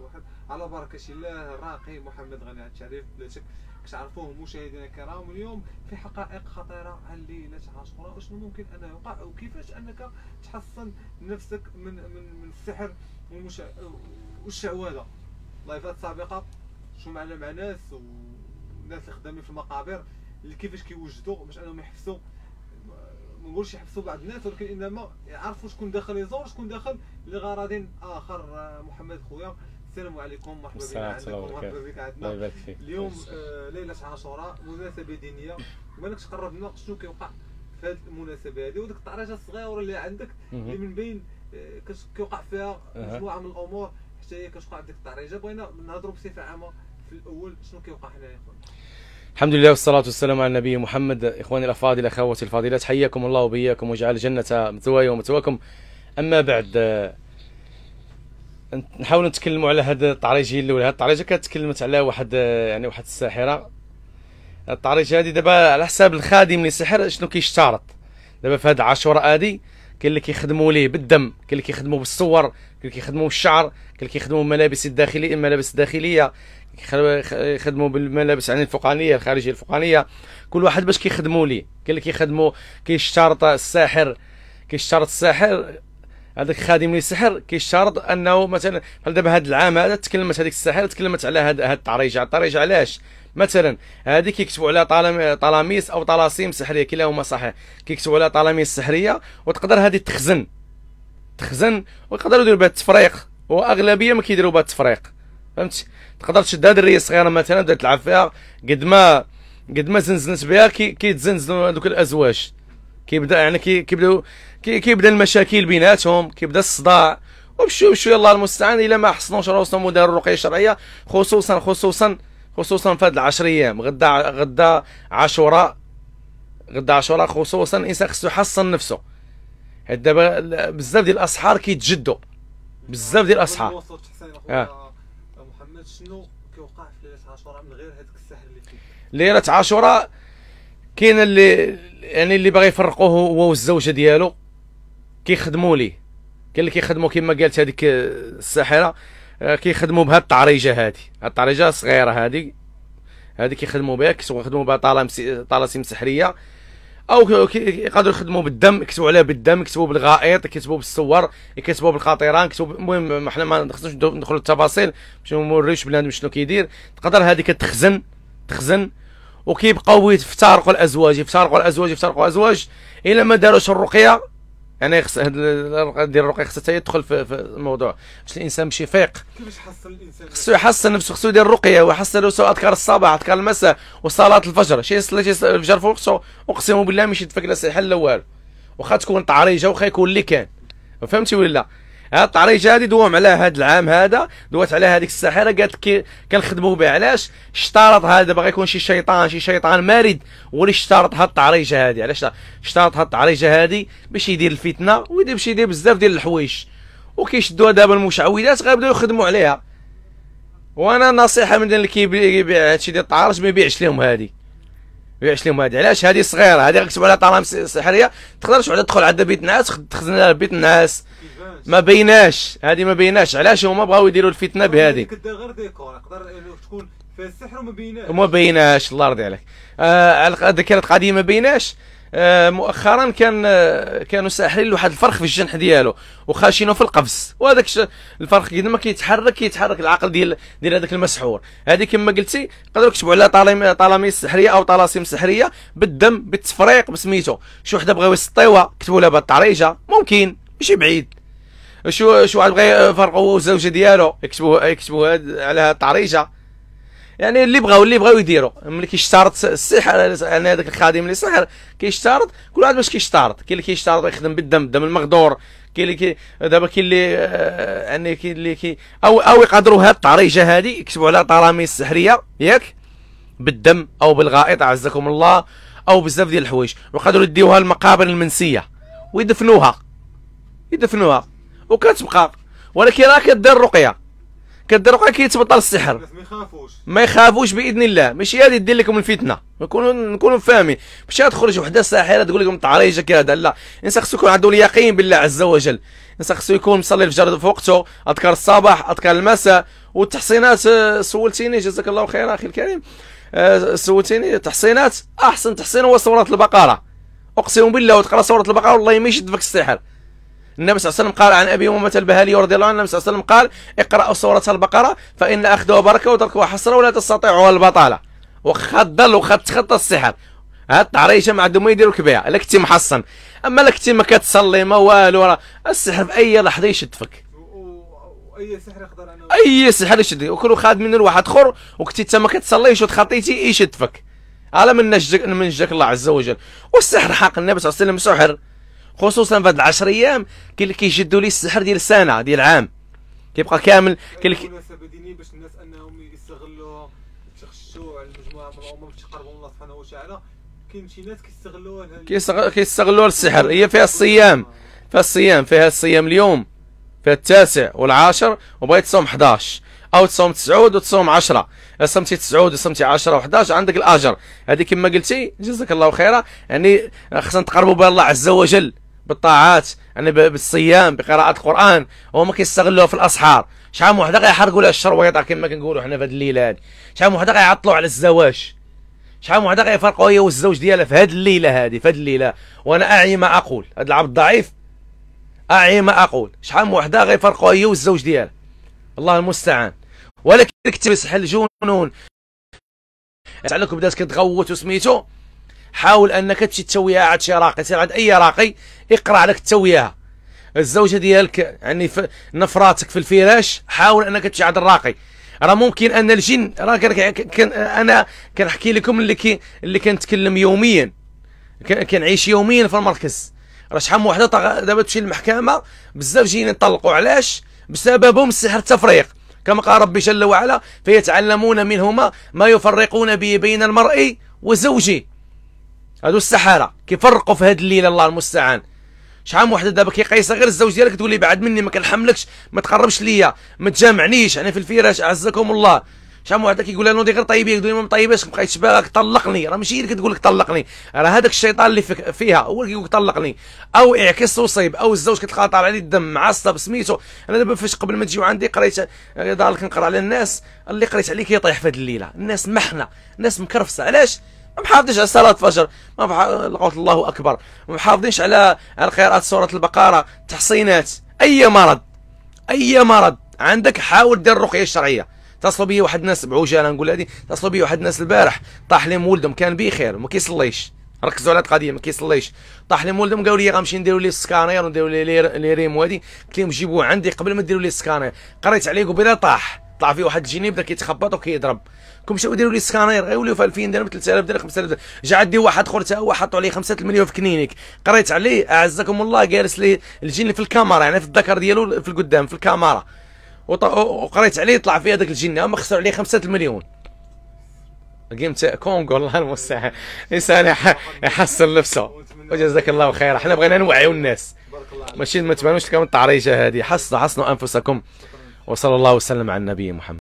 واحد على بركه الله الراقي محمد غني عبد الشريف بلا شك كتعرفوه مشاهدينا الكرام اليوم في حقائق خطيره عن ليله عاشوراء وشنو ممكن ان يوقع وكيفاش انك تحصن نفسك من من من السحر والشعوذه لايفات سابقه شو معنا مع ناس وناس اللي خدامين في المقابر اللي كيفاش كيوجدوا باش انهم يحبسوا ما نقولش يحبسوا بعض الناس ولكن انما يعرفوا شكون داخل يزور شكون داخل لغرض اخر محمد خويا السلام عليكم مرحبا بك عندكم مرحبا بك عندنا الله يبارك فيك اليوم آه، ليله عاشوراء مناسبه دينيه مالكش قربنا لنا شنو كيوقع في هذه المناسبه هذه وديك الطريقه الصغيره اللي عندك اللي من بين آه، كيوقع فيها مجموعه من الامور حتى هي كتوقع ديك الطريقه بغينا نهضروا بصفه عامه في الاول شنو كيوقع هنا يا هنايا الحمد لله والصلاة والسلام على النبي محمد إخواني الأفاضل أخواتي الفاضلات حياكم الله وبياكم وجعل الجنة مثواي ومثواكم أما بعد آه، نحاول نتكلموا على هاد الطريجه الاولى هاد الطريجه كتكلمت على واحد يعني واحد الساحره الطريجه هادي دابا على حساب الخادم اللي سحر شنو كيشترط دابا في هاد عاشوراء هادي كاين اللي كيخدموا ليه بالدم كاين اللي كيخدموا بالصور كاين اللي كيخدموا بالشعر كاين اللي كيخدموا بالملابس الداخليه الملابس الداخليه يخدموا بالملابس يعني الفوقانيه الخارجيه الفوقانيه كل واحد باش كيخدموا ليه كاين اللي كيخدموا كيشترط الساحر كيشترط الساحر هذاك خادم للسحر كيشترط انه مثلا بحال دابا هذا العام هذا تكلمت هذيك الساحره تكلمت على هاد الطريجه الطريجه علاش مثلا هذه كيكتبوا عليها طلاميس او طلاسيم سحريه كلاهما صحيح كيكتبوا عليها طلاميس سحريه وتقدر هذه تخزن تخزن ويقدروا يديروا بها التفريق واغلبيه ما كيديروا بها التفريق فهمت تقدر تشد هذه الريه صغيره مثلا تلعب فيها قد ما قد ما زنزنت بها كيتزنزنوا كي هذوك الازواج كيبدا يعني كيبداو كيبدا المشاكل بيناتهم كيبدا الصداع وبشو بشوي الله المستعان الى ما حصنوش راسهم وداروا الرقيه الشرعيه خصوصا خصوصا خصوصا في هاد العشر ايام غدا غدا عاشوراء غدا عاشوراء خصوصا الانسان خصو يحصن نفسه حيت دابا بزاف ديال الاسحار كيتجدوا بزاف ديال الاسحار اه محمد شنو كيوقع في ليله عاشوراء من غير هذاك السحر اللي فيه ليله عاشوراء كاين اللي يعني اللي باغي يفرقوه هو والزوجه ديالو كيخدموا ليه كاين اللي كيخدموا كما قالت هذيك الساحره آه، كيخدموا بها الطريجه هذه الطريجه الصغيره هذه هذه كيخدموا بها كيسوا يخدموا بها طلاسم سحريه او يقدروا يخدموا بالدم يكتبوا عليها بالدم يكتبوا بالغائط يكتبوا بالصور يكتبوا بالقطيران يكتبوا المهم حنا ما خصناش ندخلوا التفاصيل باش ما نوريوش بنادم شنو كيدير تقدر هذه كتخزن تخزن وكيبقاو يفترقوا الازواج يفترقوا الازواج يفترقوا الازواج الا ما داروش الرقيه يعني خص هاد ديال الرقيه خصها يدخل في, الموضوع باش الانسان ماشي يفيق كيفاش يحصل الانسان خصو يحصن نفسه خصو يدير الرقيه ويحصن نفسه اذكار الصباح اذكار المساء وصلاه الفجر شي يصلي الفجر فوق اقسم بالله ماشي يدفك لا حل لا والو واخا تكون طعريجه واخا يكون اللي كان فهمتي ولا هاد الطريجه هادي دوام على هاد العام هذا دوات على هذيك الساحره قالت لك كنخدموا بها علاش اشترط هذا باغي يكون شي شيطان شي شيطان مارد هو اللي اشترط هاد الطريجه هادي علاش اشترط هاد الطريجه هادي باش يدير الفتنه ويدير باش يدير بزاف ديال الحوايج وكيشدوها دابا المشعوذات غيبداو يخدموا عليها وانا نصيحه من اللي كيبيع هادشي ديال التعارج ما يبيعش لهم هادي ويعيش لهم هذه علاش هذه صغيره هذه غنكتبوا عليها طرام سحريه تقدرش تعود تدخل عند بيت الناس تخزن لها بيت الناس ما بيناش هذه ما بيناش علاش هما بغاو يديروا الفتنه بهذه كدا غير ديكور تقدر تكون فيها السحر وما بيناش وما بيناش الله يرضي عليك آه على ذكرت قضيه ما بيناش آه، مؤخرا كان آه، كانوا ساحرين واحد الفرخ في الجنح ديالو وخاشينه في القفص وهذاك الفرخ قد ما كيتحرك كيتحرك العقل ديال ديال هذاك المسحور هذه كما قلتي قدروا نكتبوا عليها طالاميس طالامي سحريه او طلاسم سحريه بالدم بالتفريق بسميتو شي وحده بغاو يسطيوها كتبوا لها بالطريجه الطريجه ممكن ماشي بعيد شو شو واحد بغا يفرقوا الزوجه ديالو يكتبوا يكتبوا على هاد الطريجه يعني اللي بغاو اللي بغاو يديروا ملي كيشترط السحر يعني هذاك الخادم اللي سحر كيشترط كل واحد باش كيشترط كاين اللي كيشترط يخدم بالدم الدم المغدور كاين اللي دابا كاين اللي آه، يعني كاين اللي كي او او يقدروا هاد الطريجه هذه يكتبوا عليها طرامي السحريه ياك بالدم او بالغائط عزكم الله او بزاف ديال الحوايج ويقدروا يديوها المقابر المنسيه ويدفنوها يدفنوها وكتبقى ولكن راه كدير رقيه كدير وقع كيتبطل السحر ما يخافوش باذن الله ماشي هذه دير لكم الفتنه نكونوا نكونوا فاهمين ماشي تخرج وحده ساحره تقول لكم طعريجك هذا لا الانسان خصو يكون عنده اليقين بالله عز وجل الانسان خصو يكون مصلي الفجر في وقته اذكار الصباح اذكار المساء والتحصينات آه، سولتيني جزاك الله خيرا اخي الكريم آه، سولتيني تحصينات احسن تحصين هو سوره البقره اقسم بالله وتقرا سوره البقره والله ما يشد فيك السحر النبي صلى الله عليه وسلم قال عن أبي امه البهلي رضي الله عنه النبي صلى الله عليه وسلم قال اقرأوا سورة البقرة فإن اخذها بركة وتركها حسرة ولا تستطيعها البطالة وخا ضل وخا تخطى السحر ها الطعريشه ما عندهم ما يديروك بها الا كنتي محصن اما الا كنتي ما كتصلي ما والو السحر في اي لحظه يشدفك اي سحر يقدر اي سحر يشد وكلو خاد من واحد اخر وكنتي انت ما كتصليش وتخطيتي يشدفك على من نجك من نجدك الله عز وجل والسحر حق النبي صلى الله عليه وسلم سحر خصوصا في هاد العشر ايام كاين اللي كيجدوا لي السحر ديال السنه ديال العام كيبقى كامل كاين اللي مناسبه دينيه باش الناس انهم يستغلوها يتخشوا على المجموعه ما باش يقربوا الله سبحانه وتعالى كاين شي ناس كيستغلوها كيستغلوها السحر هي فيها الصيام فيها الصيام فيها الصيام اليوم فيها التاسع والعاشر وبغيت تصوم 11 او تصوم تسعود وتصوم 10 صمتي تسعود وصمتي 10 و11 عندك الاجر هذه كما قلتي جزاك الله خيرا يعني خصنا نتقربوا بالله عز وجل بالطاعات يعني بالصيام بقراءه القران وهما كيستغلوها في الاسحار شحال من وحده غيحرقوا لها الشرويطه كما كنقولوا حنا في هذه الليله هذه شحال من وحده غيعطلوا على الزواج شحال من وحده غيفرقوا هي والزوج ديالها في هذه الليله هذه في هذه الليله وانا اعي ما اقول هذا العبد ضعيف اعي ما اقول شحال من وحده غيفرقوا هي والزوج ديالها الله المستعان ولكن كتب سحل جنون عليكم بدات كتغوت وسميتو حاول انك تمشي تسويها عاد شي راقي سير عند اي راقي اقرا عليك تسويها الزوجه ديالك يعني نفراتك في الفراش حاول انك تمشي عند الراقي راه ممكن ان الجن راه كان انا كنحكي لكم اللي كي اللي كنتكلم يوميا كنعيش يوميا في المركز راه شحال من وحده دابا تمشي للمحكمه بزاف جايين يطلقوا علاش بسببهم السحر التفريق كما قال ربي جل وعلا فيتعلمون منهما ما يفرقون به بين المرء وزوجه هادو السحاره كيفرقوا في هاد الليله الله المستعان شحال وحده دابا كيقيسها غير الزوج ديالك لي بعد مني ما كنحملكش ما تقربش ليا ما تجامعنيش انا في الفراش اعزكم الله شحال وحده كيقول لها نوضي غير طيبيه دوني ما مطيباش بقيت باغاك طلقني راه ماشي هي اللي كتقول لك طلقني راه هذاك الشيطان اللي فيها هو اللي كيقول طلقني او اعكس وصيب او الزوج كتخاطر عليه الدم معصب سميتو انا دابا فاش قبل ما تجيو عندي قريت آه، دارك نقرا على الناس اللي قريت عليه كيطيح في هذه الليله الناس محنه الناس مكرفسه علاش ما محافظينش على صلاه الفجر ما قلت الله اكبر ما محافظينش على قراءه سوره البقره تحصينات اي مرض اي مرض عندك حاول دير الرقيه الشرعيه اتصلوا بي واحد الناس بعوجه انا نقول هذه اتصلوا بي واحد الناس البارح طاح لهم ولدهم كان بخير ما كيصليش ركزوا على هذه القضيه ما كيصليش طاح لهم ولدهم قالوا لي غنمشي نديروا ليه السكانير ونديروا ليه لي ريم وهذه قلت لهم جيبوه عندي قبل ما ديروا ليه السكانير قريت عليه قبيله طاح طلع فيه واحد الجيني بدا كيتخبط وكيضرب كون مشاو يديروا لي سكانير غيوليو في 2000 درهم 3000 درهم 5000 درهم جا عندي واحد اخر حتى هو حطوا عليه 5 مليون في كلينيك قريت عليه اعزكم الله جالس لي الجيني في الكاميرا يعني في الذكر ديالو في القدام في الكاميرا وقريت عليه طلع فيه هذاك الجني هما خسروا عليه 5 مليون قيمة كونغو الله المستعان الانسان يحسن نفسه وجزاك الله خير حنا بغينا نوعيو الناس ماشي ما تبانوش لكم التعريجه هذه حصنوا حصنوا انفسكم وصلى الله وسلم على النبي محمد